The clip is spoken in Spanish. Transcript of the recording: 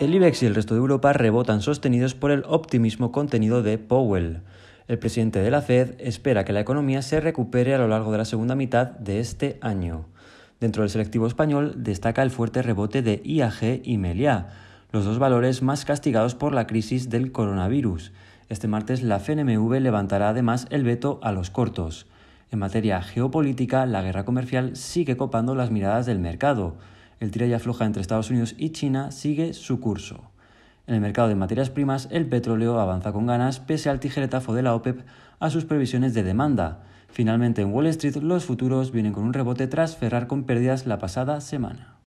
El IBEX y el resto de Europa rebotan sostenidos por el optimismo contenido de Powell. El presidente de la Fed espera que la economía se recupere a lo largo de la segunda mitad de este año. Dentro del selectivo español destaca el fuerte rebote de IAG y Meliá, los dos valores más castigados por la crisis del coronavirus. Este martes la FNMV levantará además el veto a los cortos. En materia geopolítica, la guerra comercial sigue copando las miradas del mercado el tira y afloja entre Estados Unidos y China sigue su curso. En el mercado de materias primas, el petróleo avanza con ganas pese al tijeretazo de la OPEP e a sus previsiones de demanda. Finalmente, en Wall Street, los futuros vienen con un rebote tras cerrar con pérdidas la pasada semana.